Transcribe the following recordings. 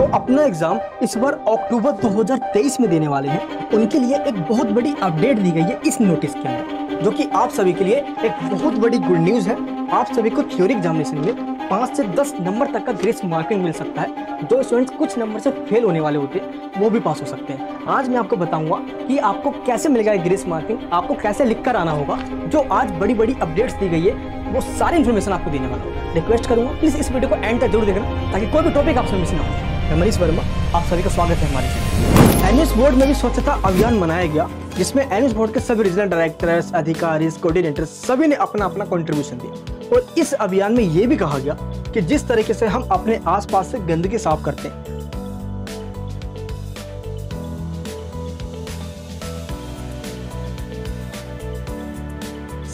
जो अपना एग्जाम इस बार अक्टूबर 2023 में देने वाले हैं उनके लिए एक बहुत बड़ी अपडेट दी गई है इस नोटिस के अंदर जो कि आप सभी के लिए एक बहुत बड़ी गुड न्यूज़ है आप सभी को थ्योरी एग्जामिनेशन में पाँच से दस नंबर तक का ग्रेस मार्किंग मिल सकता है जो स्टूडेंट्स कुछ नंबर से फेल होने वाले होते हैं वो भी पास हो सकते हैं आज मैं आपको बताऊंगा कि आपको कैसे मिल जाए ग्रेस मार्किंग आपको कैसे लिख कर आना होगा जो आज बड़ी बड़ी अपडेट्स दी गई है वो सारी इन्फॉर्मेशन आपको देने वाला हूँ रिक्वेस्ट करूँगा प्लीज़ इस वीडियो को एंड तक जरूर देखना ताकि कोई भी टॉपिक आपसे मिस ना हो मैं मनीष वर्मा आप सभी का स्वागत है हमारे चैनल एनएस बोर्ड में भी स्वच्छता अभियान मनाया गया जिसमें एनएस बोर्ड के सभी रीजनल डायरेक्टर्स अधिकारी कोऑर्डिनेटर सभी ने अपना अपना कंट्रीब्यूशन दिया और इस अभियान में ये भी कहा गया कि जिस तरीके से हम अपने आसपास से गंदगी साफ करते हैं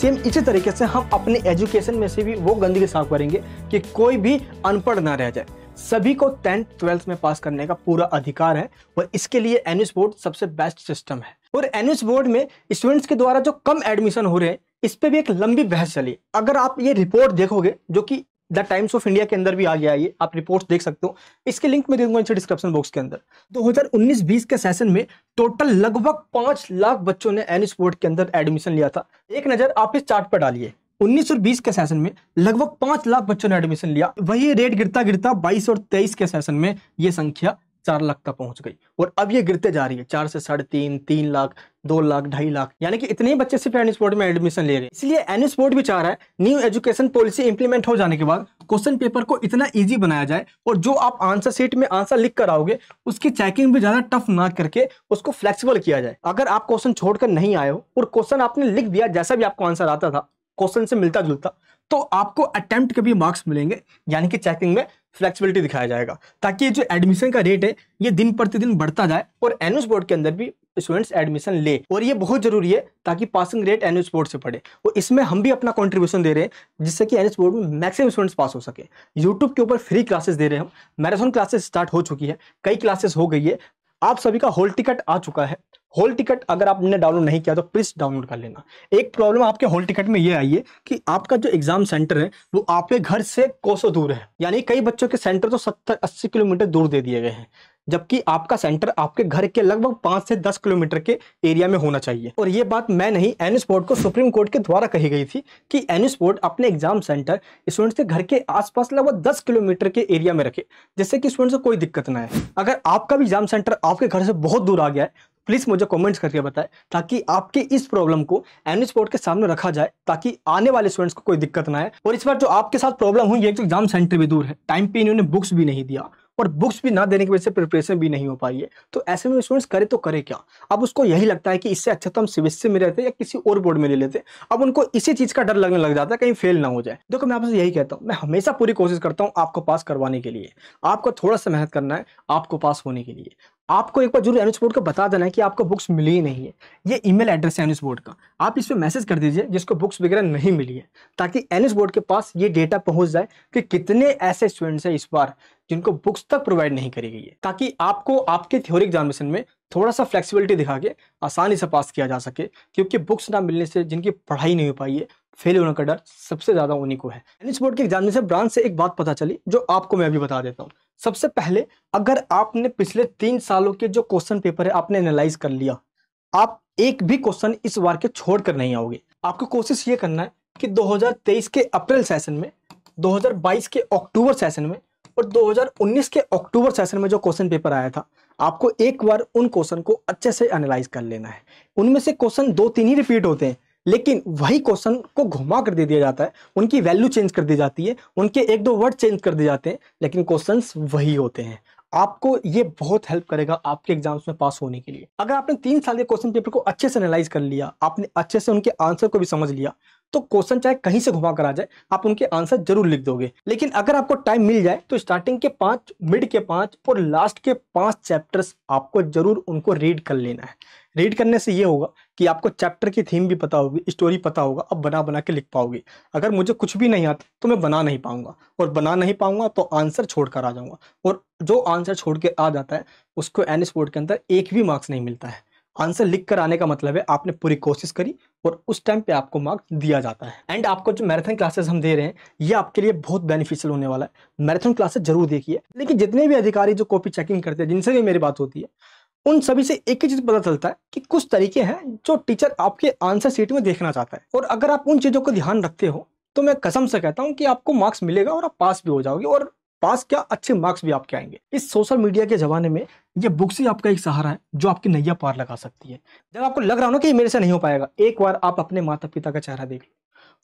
सेम इसी तरीके से हम अपने एजुकेशन में से भी वो गंदगी साफ करेंगे कि कोई भी अनपढ़ ना रह जाए सभी को टेंथ ट्वेल्थ में पास करने का पूरा अधिकार है और इसके लिए एनएस बोर्ड सबसे बेस्ट सिस्टम है और एनएस बोर्ड में स्टूडेंट्स के द्वारा जो कम एडमिशन हो रहे हैं इस पर भी एक लंबी बहस चली अगर आप ये रिपोर्ट देखोगे जो कि द टाइम्स ऑफ इंडिया के अंदर भी आ गया ये आप रिपोर्ट्स देख सकते हो इसके लिंक में दूंगा डिस्क्रिप्शन बॉक्स के अंदर 2019-20 के सेशन में टोटल लगभग पांच लाख बच्चों ने एन स्पोर्ट के अंदर एडमिशन लिया था एक नजर आप इस चार्ट पर डालिए बीस के सेशन में लगभग पांच लाख बच्चों ने एडमिशन लिया वही रेट गिरता गिरता बाईस और तेईस के सेशन में ये संख्या चार लाख तक पहुंच गई और अब ये गिरते जा रही है चार से साढ़े तीन तीन लाख दो लाख ढाई लाख यानी कि इतने ही बच्चे सिर्फ एन स्पोर्ट में एडमिशन ले रहे हैं इसलिए एन स्पोर्ट भी चाह रहा है न्यू एजुकेशन पॉलिसी इंप्लीमेंट हो जाने के बाद क्वेश्चन पेपर को इतना इजी बनाया जाए और जो आप आंसर सीट में आंसर लिख कर आओगे उसकी चेकिंग भी ज्यादा टफ ना करके उसको फ्लेक्सीबल किया जाए अगर आप क्वेश्चन छोड़कर नहीं आए हो और क्वेश्चन आपने लिख दिया जैसा भी आपको आंसर आता था क्वेश्चन से मिलता जुलता तो आपको अटेम्प्ट के भी मार्क्स मिलेंगे यानी कि चेकिंग में फ्लेक्सिबिलिटी दिखाया जाएगा ताकि ये जो एडमिशन का रेट है ये दिन प्रतिदिन बढ़ता जाए और एनुअस बोर्ड के अंदर भी स्टूडेंट्स एडमिशन ले और ये बहुत जरूरी है ताकि पासिंग रेट एनुअस बोर्ड से पड़े और इसमें हम भी अपना कंट्रीब्यूशन दे रहे हैं जिससे कि एनुअस बोर्ड में मैक्सिमम स्टूडेंट्स पास हो सके यूट्यूब के ऊपर फ्री क्लासेस दे रहे हैं हम मैराथन क्लासेस स्टार्ट हो चुकी है कई क्लासेस हो गई है आप सभी का होल टिकट आ चुका है होल टिकट अगर आपने डाउनलोड नहीं किया तो प्लीज डाउनलोड कर लेना एक प्रॉब्लम आपके होल टिकट में ये आई है कि आपका जो एग्जाम सेंटर है वो आपके घर से कोसों दूर है यानी कई बच्चों के सेंटर तो सत्तर अस्सी किलोमीटर दूर दे दिए गए हैं जबकि आपका सेंटर आपके घर के लगभग पांच से दस किलोमीटर के एरिया में होना चाहिए और ये बात मैं नहीं एनएस बोर्ड को सुप्रीम कोर्ट के द्वारा कही गई थी कि एनएस अपने एग्जाम सेंटर स्टूडेंट्स के घर के आसपास लगभग दस किलोमीटर के एरिया में रखे जिससे कि स्टूडेंट्स को कोई दिक्कत ना है अगर आपका भी एग्जाम सेंटर आपके घर से बहुत दूर आ गया है प्लीज़ मुझे कमेंट्स करके बताएं ताकि आपके इस प्रॉब्लम को एनुअल बोर्ड के सामने रखा जाए ताकि आने वाले स्टूडेंट्स को कोई दिक्कत ना आए और इस बार जो आपके साथ प्रॉब्लम हुई है तो एग्जाम सेंटर भी दूर है टाइम पे इन्होंने बुक्स भी नहीं दिया और बुक्स भी ना देने की वजह से प्रिपरेशन भी नहीं हो पाई है तो ऐसे में स्टूडेंट्स करे तो करे क्या अब उसको यही लगता है कि इससे अच्छा तो हम सीबीएसई में रहते या किसी और बोर्ड में ले लेते अब उनको इसी चीज़ का डर लगने लग जाता है कहीं फेल ना हो जाए देखो मैं आपसे यही कहता हूँ मैं हमेशा पूरी कोशिश करता हूँ आपको पास करवाने के लिए आपको थोड़ा सा मेहनत करना है आपको पास होने के लिए आपको एक बार जरूर एनुज बोर्ड को बता देना है कि आपको बुक्स मिली ही नहीं है ये ईमेल एड्रेस है एनुज बोर्ड का आप इस पर मैसेज कर दीजिए जिसको बुक्स वगैरह नहीं मिली है ताकि एनएस बोर्ड के पास ये डेटा पहुंच जाए कि कितने ऐसे स्टूडेंट्स हैं इस बार जिनको बुक्स तक प्रोवाइड नहीं करी गई है ताकि आपको आपके थ्योरी एग्जामिनेशन में थोड़ा सा फ्लेक्सिबिलिटी दिखा के आसानी से पास किया जा सके क्योंकि बुक्स ना मिलने से जिनकी पढ़ाई नहीं हो पाई है फेल होने का डर सबसे ज़्यादा उन्हीं को है टेनिस बोर्ड के एग्जाम से ब्रांच से एक बात पता चली जो आपको मैं अभी बता देता हूँ सबसे पहले अगर आपने पिछले तीन सालों के जो क्वेश्चन पेपर है आपने एनालाइज कर लिया आप एक भी क्वेश्चन इस बार के छोड़ कर नहीं आओगे आपको कोशिश ये करना है कि 2023 के अप्रैल सेशन में 2022 के अक्टूबर सेशन में और 2019 के अक्टूबर सेशन में जो क्वेश्चन पेपर आया था आपको एक बार उन क्वेश्चन को अच्छे से एनालाइज कर लेना है उनमें से क्वेश्चन दो तीन ही रिपीट होते हैं लेकिन वही क्वेश्चन को घुमा कर दे दिया जाता है उनकी वैल्यू चेंज कर दी जाती है उनके एक दो वर्ड चेंज कर दिए जाते हैं लेकिन क्वेश्चन वही होते हैं आपको ये बहुत हेल्प करेगा आपके एग्जाम्स में पास होने के लिए अगर आपने तीन साल के क्वेश्चन पेपर को अच्छे से एनालाइज कर लिया आपने अच्छे से उनके आंसर को भी समझ लिया तो क्वेश्चन चाहे कहीं से घुमा कर आ जाए आप उनके आंसर जरूर लिख दोगे लेकिन अगर आपको टाइम मिल जाए तो स्टार्टिंग के पांच मिड के पांच और लास्ट के पांच चैप्टर्स आपको जरूर उनको रीड कर लेना है रीड करने से ये होगा कि आपको चैप्टर की थीम भी पता होगी स्टोरी पता होगा अब बना बना के लिख पाओगे अगर मुझे कुछ भी नहीं आता तो मैं बना नहीं पाऊंगा और बना नहीं पाऊंगा तो आंसर छोड़ कर आ जाऊंगा और जो आंसर छोड़ के आ जाता है उसको एन स्पोर्ट के अंदर एक भी मार्क्स नहीं मिलता है आंसर लिख कर आने का मतलब है आपने पूरी कोशिश करी और उस टाइम पे आपको मार्क दिया जाता है एंड आपको जो मैराथन क्लासेस हम दे रहे हैं ये आपके लिए बहुत बेनिफिशियल होने वाला है मैराथन क्लासेस जरूर देखिए लेकिन जितने भी अधिकारी जो कॉपी चेकिंग करते हैं जिनसे भी मेरी बात होती है उन सभी से एक ही चीज पता चलता है कि कुछ तरीके हैं जो टीचर आपके आंसर शीट में देखना चाहता है और अगर आप उन चीजों को ध्यान रखते हो तो मैं कसम से कहता हूँ कि आपको मार्क्स मिलेगा और आप पास भी हो जाओगे और पास क्या अच्छे मार्क्स भी आपके आएंगे इस सोशल मीडिया के जमाने में ये बुक्स ही आपका एक सहारा है जो आपकी नैया पार लगा सकती है जब आपको लग रहा हो ना कि मेरे से नहीं हो पाएगा एक बार आप अपने माता पिता का चेहरा देख लो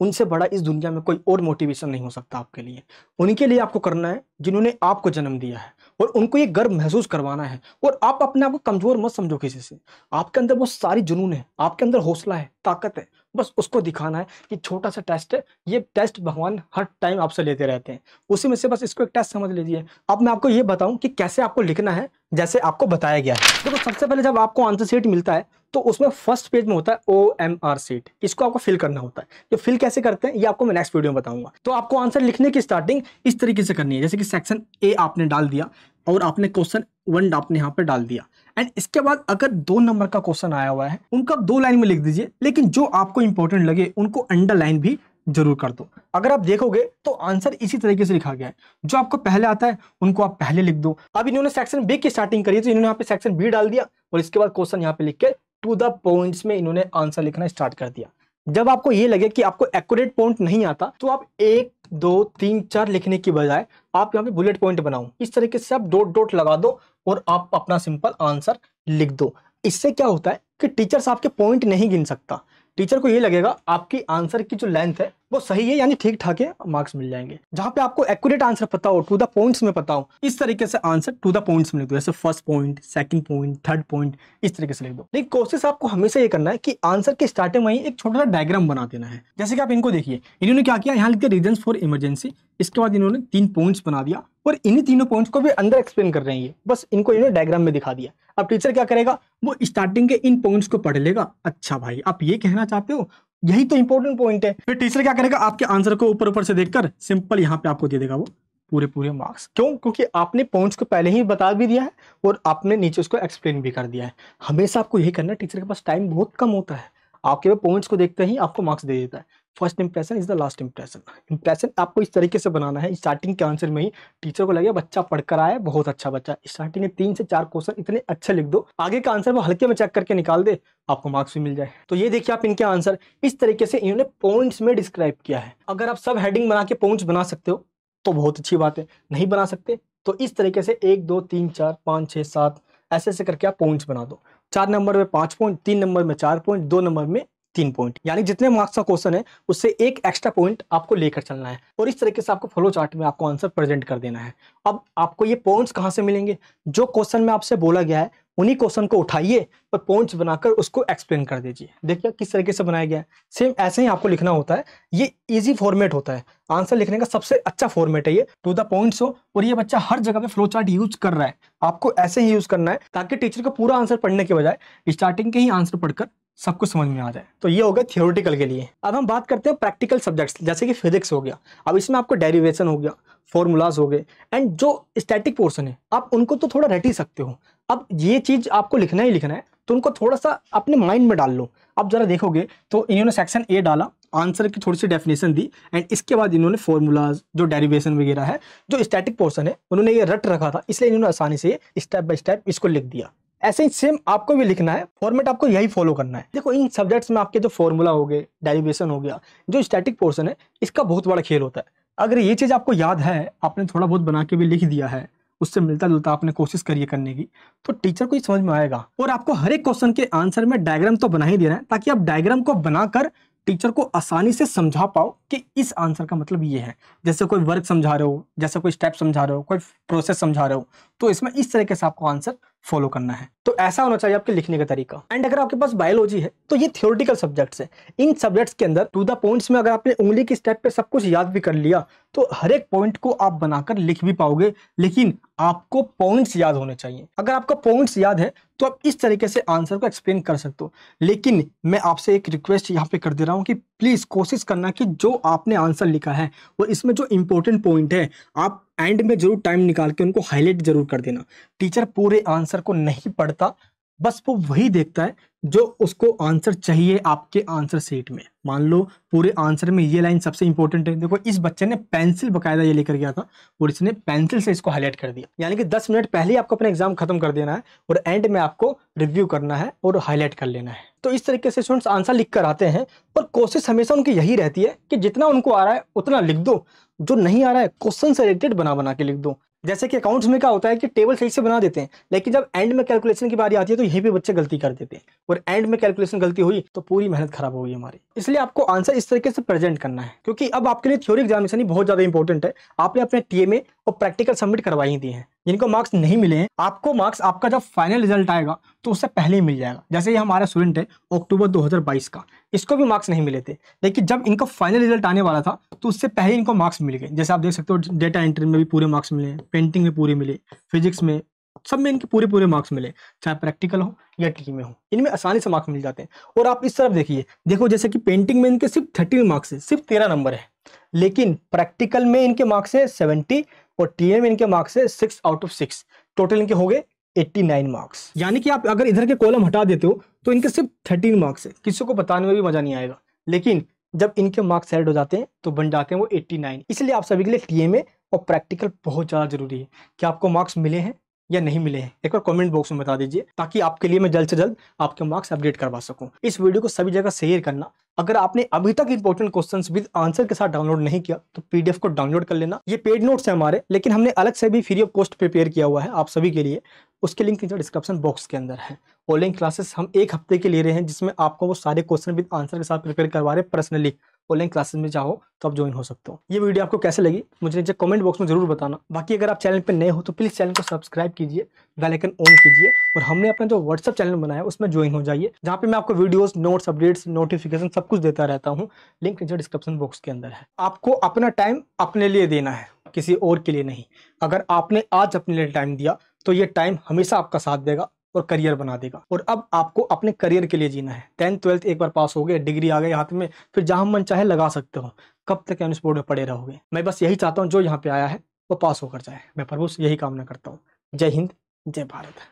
उनसे बड़ा इस दुनिया में कोई और मोटिवेशन नहीं हो सकता आपके लिए उनके लिए आपको करना है जिन्होंने आपको जन्म दिया है और उनको ये गर्व महसूस करवाना है और आप अपने आप को कमज़ोर मत समझो किसी से आपके अंदर वो सारी जुनून है आपके अंदर हौसला है ताकत है बस उसको दिखाना है कि छोटा सा टेस्ट है ये टेस्ट भगवान हर टाइम आपसे लेते रहते हैं उसी में से बस इसको एक टेस्ट समझ लीजिए अब मैं आपको ये बताऊं कि कैसे आपको लिखना है जैसे आपको बताया गया है देखो तो सबसे पहले जब आपको आंसर सीट मिलता है तो उसमें फर्स्ट पेज में होता है ओ एम आर सीट इसको आपको फिल करना होता है तो फिल कैसे करते हैं ये आपको मैं नेक्स्ट वीडियो में बताऊंगा तो आपको आंसर लिखने की स्टार्टिंग इस तरीके से करनी है जैसे कि सेक्शन ए आपने डाल दिया और आपने क्वेश्चन वन आपने यहाँ पे डाल दिया एंड इसके बाद अगर दो नंबर का क्वेश्चन आया हुआ है उनको आप दो लाइन में लिख दीजिए लेकिन जो आपको इंपॉर्टेंट लगे उनको अंडरलाइन भी जरूर कर दो अगर आप देखोगे तो आंसर इसी तरीके से लिखा गया है जो आपको पहले आता है उनको आप पहले लिख दो अब इन्होंने सेक्शन बी की स्टार्टिंग करी तो इन्होंने यहाँ पे सेक्शन बी डाल दिया और इसके बाद क्वेश्चन यहाँ पे लिख के टू द पॉइंट्स में इन्होंने आंसर लिखना स्टार्ट कर दिया जब आपको ये लगे कि आपको एक्यूरेट पॉइंट नहीं आता तो आप एक दो तीन चार लिखने की बजाय आप यहाँ पे बुलेट पॉइंट बनाओ इस तरीके से आप डोट डोट लगा दो और आप अपना सिंपल आंसर लिख दो इससे क्या होता है कि टीचर्स आपके पॉइंट नहीं गिन सकता टीचर को ये लगेगा आपकी आंसर की जो लेंथ है वो सही है यानी ठीक ठाक है मार्क्स मिल जाएंगे जहां पे आपको एक्यूरेट आंसर पता हो टू द पॉइंट्स में पता हो इस तरीके से आंसर टू द पॉइंट्स में लिख दो जैसे first point second point third point इस तरीके से लिख दो लेकिन कोशिश आपको हमेशा ये करना है कि आंसर के स्टार्टिंग में ही एक छोटा सा डायग्राम बना देना है जैसे कि आप इनको देखिए इन्होंने क्या किया यहाँ लिखते रीजन फॉर इमरजेंसी इसके बाद इन्होंने तीन पॉइंट्स बना दिया और इन्हीं तीनों पॉइंट्स को भी अंदर एक्सप्लेन कर रहे हैं ये बस इनको इन्होंने डायग्राम में दिखा दिया अब टीचर क्या करेगा वो स्टार्टिंग के इन पॉइंट्स को पढ़ लेगा अच्छा भाई आप ये कहना चाहते हो यही तो इंपॉर्टेंट पॉइंट है फिर टीचर क्या करेगा आपके आंसर को ऊपर ऊपर से देखकर सिंपल यहाँ पे आपको दे देगा वो पूरे पूरे मार्क्स क्यों क्योंकि आपने पॉइंट्स को पहले ही बता भी दिया है और आपने नीचे उसको एक्सप्लेन भी कर दिया है हमेशा आपको यही करना है टीचर के पास टाइम बहुत कम होता है आपके पॉइंट्स को देखते ही आपको मार्क्स दे देता है first impression is the last impression impression आपको इस तरीके से बनाना है स्टार्टिंग के आंसर में ही टीचर को लगे बच्चा पढ़कर आया बहुत अच्छा बच्चा स्टार्टिंग में तीन से चार क्वेश्चन इतने अच्छे लिख दो आगे का आंसर वो हल्के में चेक करके निकाल दे आपको मार्क्स भी मिल जाए तो ये देखिए आप इनके आंसर इस तरीके से इन्होंने पॉइंट्स में डिस्क्राइब किया है अगर आप सब हेडिंग बना के पॉइंट्स बना सकते हो तो बहुत अच्छी बात है नहीं बना सकते तो इस तरीके से एक दो तीन चार पाँच छः सात ऐसे ऐसे करके आप पॉइंट्स बना दो चार नंबर में पांच पॉइंट तीन नंबर में चार पॉइंट दो नंबर में तीन पॉइंट यानी जितने मार्क्स का क्वेश्चन है उससे एक एक्स्ट्रा पॉइंट आपको लेकर चलना है और इस तरीके से आपको फ्लो चार्ट में आपको आंसर प्रेजेंट कर देना है अब आपको ये पॉइंट्स कहाँ से मिलेंगे जो क्वेश्चन में आपसे बोला गया है उन्हीं क्वेश्चन को उठाइए और पॉइंट्स बनाकर उसको एक्सप्लेन कर दीजिए देखिए किस तरीके से बनाया गया है सेम ऐसे ही आपको लिखना होता है ये इजी फॉर्मेट होता है आंसर लिखने का सबसे अच्छा फॉर्मेट है ये टू द पॉइंट्स हो और ये बच्चा हर जगह पे फ्लो चार्ट यूज कर रहा है आपको ऐसे ही यूज करना है ताकि टीचर को पूरा आंसर पढ़ने के बजाय स्टार्टिंग के ही आंसर पढ़कर सबको समझ में आ जाए तो ये हो गया थियोरिटिकल के लिए अब हम बात करते हैं प्रैक्टिकल सब्जेक्ट्स जैसे कि फिजिक्स हो गया अब इसमें आपको डेरिवेशन हो गया फॉर्मूलाज हो गए एंड जो स्टैटिक पोर्सन है आप उनको तो थोड़ा रट ही सकते हो अब ये चीज़ आपको लिखना ही लिखना है तो उनको थोड़ा सा अपने माइंड में डाल लो आप ज़रा देखोगे तो इन्होंने सेक्शन ए डाला आंसर की थोड़ी सी डेफिनेशन दी एंड इसके बाद इन्होंने फॉर्मूलाज जो डेरिवेशन वगैरह है जो स्टैटिक पोर्सन है उन्होंने ये रट रखा था इसलिए इन्होंने आसानी से स्टेप बाय स्टेप इसको लिख दिया ऐसे ही सेम आपको भी लिखना है फॉर्मेट आपको यही फॉलो करना है देखो इन सब्जेक्ट्स में आपके जो फॉर्मूला हो गए डेरिवेशन हो गया जो स्टैटिक पोर्सन है इसका बहुत बड़ा खेल होता है अगर ये चीज़ आपको याद है आपने थोड़ा बहुत बना के भी लिख दिया है उससे मिलता जुलता आपने कोशिश करिए करने की तो टीचर को ये समझ में आएगा और आपको हर एक क्वेश्चन के आंसर में डायग्राम तो बना ही दे रहे हैं ताकि आप डायग्राम को बनाकर टीचर को आसानी से समझा पाओ कि इस आंसर का मतलब ये है जैसे कोई वर्क समझा रहे हो जैसे कोई स्टेप समझा रहे हो कोई प्रोसेस समझा रहे हो तो इसमें इस तरीके से आपको आंसर फॉलो करना है तो ऐसा होना चाहिए आपके लिखने का तरीका एंड अगर आपके पास बायोलॉजी है तो ये थियोरटिकल सब्जेक्ट्स है इन सब्जेक्ट्स के अंदर टू द पॉइंट्स में अगर आपने उंगली की स्टेप पे सब कुछ याद भी कर लिया तो हर एक पॉइंट को आप बनाकर लिख भी पाओगे लेकिन आपको पॉइंट्स याद होने चाहिए अगर आपको पॉइंट्स याद है तो आप इस तरीके से आंसर को एक्सप्लेन कर सकते हो लेकिन मैं आपसे एक रिक्वेस्ट यहाँ पे कर दे रहा हूँ कि प्लीज़ कोशिश करना कि जो आपने आंसर लिखा है और इसमें जो इंपॉर्टेंट पॉइंट है आप एंड में जरूर टाइम निकाल के उनको हाईलाइट जरूर कर देना टीचर पूरे आंसर को नहीं पढ़ता बस वो वही देखता है जो उसको आंसर चाहिए आपके आंसर सीट में मान लो पूरे आंसर में ये लाइन सबसे इंपॉर्टेंट है देखो इस बच्चे ने पेंसिल बकायदा ये लेकर गया था और इसने पेंसिल से इसको हाईलाइट कर दिया यानी कि 10 मिनट पहले आपको अपना एग्जाम खत्म कर देना है और एंड में आपको रिव्यू करना है और हाईलाइट कर लेना है तो इस तरीके से स्टूडेंट्स आंसर लिख कर आते हैं और कोशिश हमेशा उनकी यही रहती है कि जितना उनको आ रहा है उतना लिख दो जो नहीं आ रहा है क्वेश्चन से रिलेटेड बना बना के लिख दो जैसे कि अकाउंट्स में क्या होता है कि टेबल सही से बना देते हैं लेकिन जब एंड में कैलकुलेशन की बारी आती है तो यही भी बच्चे गलती कर देते हैं और एंड में कैलकुलेशन गलती हुई तो पूरी मेहनत खराब हो गई हमारी इसलिए आपको आंसर इस तरीके से प्रेजेंट करना है क्योंकि अब आपके लिए थ्योरी एग्जामिनेशन ही बहुत ज़्यादा इंपॉर्टेंट है आपने अपने टीएमए और प्रैक्टिकल सबमिट करवाई दी है जिनको मार्क्स नहीं मिले हैं आपको मार्क्स आपका जब फाइनल रिजल्ट आएगा तो उससे पहले ही मिल जाएगा जैसे ये हमारा स्टूडेंट है अक्टूबर 2022 का इसको भी मार्क्स नहीं मिले थे लेकिन जब इनका फाइनल रिजल्ट आने वाला था तो उससे पहले इनको मार्क्स मिल गए जैसे आप देख सकते हो डेटा एंट्री में भी पूरे मार्क्स मिले पेंटिंग में पूरे मिले फिजिक्स में सब में इनके पूरे पूरे मार्क्स मिले चाहे प्रैक्टिकल हो या टी में हो इनमें आसानी से मार्क्स मिल जाते हैं और आप इस तरफ देखिए देखो जैसे कि पेंटिंग में इनके सिर्फ थर्टीन मार्क्स है सिर्फ तेरह नंबर है लेकिन प्रैक्टिकल में इनके मार्क्स है सेवेंटी और टीएम इनके मार्क्स है six out of six total इनके हो गए 89 मार्क्स यानी कि आप अगर इधर के कॉलम हटा देते हो तो इनके सिर्फ थर्टीन मार्क्स है किसी को बताने में भी मजा नहीं आएगा लेकिन जब इनके मार्क्स एड हो जाते हैं तो बन जाते हैं वो एट्टी इसलिए आप सभी के लिए टीएमए और प्रैक्टिकल बहुत ज़्यादा जरूरी है कि आपको मार्क्स मिले हैं या नहीं मिले हैं एक बार कमेंट बॉक्स में बता दीजिए ताकि आपके लिए मैं जल्द से जल्द आपके मार्क्स अपडेट करवा सकूं इस वीडियो को सभी जगह शेयर करना अगर आपने अभी तक इंपॉर्टेंट क्वेश्चन विद आंसर के साथ डाउनलोड नहीं किया तो पीडीएफ को डाउनलोड कर लेना ये पेड नोट्स है हमारे लेकिन हमने अलग से भी फ्री ऑफ कॉस्ट प्रिपेयर किया हुआ है आप सभी के लिए उसके लिंक नीचे डिस्क्रिप्शन बॉक्स के अंदर है ऑनलाइन क्लासेस हम एक हफ्ते के लिए रहे हैं जिसमें आपको वो सारे क्वेश्चन विद आंसर के साथ प्रिपेयर करवा रहे पर्सनली ऑनलाइन क्लासेस में चाहो तो आप ज्वाइन हो सकते हो ये वीडियो आपको कैसे लगी मुझे नीचे कमेंट बॉक्स में जरूर बताना बाकी अगर आप चैनल पर नए हो तो प्लीज़ चैनल को सब्सक्राइब कीजिए बेलाइकन ऑन कीजिए और हमने अपना जो व्हाट्सअप चैनल बनाया उसमें ज्वाइन हो जाइए जहाँ पे मैं आपको वीडियो नोट्स अपडेट्स नोटिफिकेशन सब कुछ देता रहता हूँ लिंक नीचे डिस्क्रिप्शन बॉक्स के अंदर है आपको अपना टाइम अपने लिए देना है किसी और के लिए नहीं अगर आपने आज अपने लिए टाइम दिया तो ये टाइम हमेशा आपका साथ देगा और करियर बना देगा और अब आपको अपने करियर के लिए जीना है टेंथ ट्वेल्थ एक बार पास हो गए डिग्री आ गई हाथ में फिर जहां मन चाहे लगा सकते हो कब तक एम स्पोर्ट में पड़े रहोगे मैं बस यही चाहता हूँ जो यहाँ पे आया है वो पास होकर जाए मैं प्रभु यही कामना करता हूँ जय हिंद जय भारत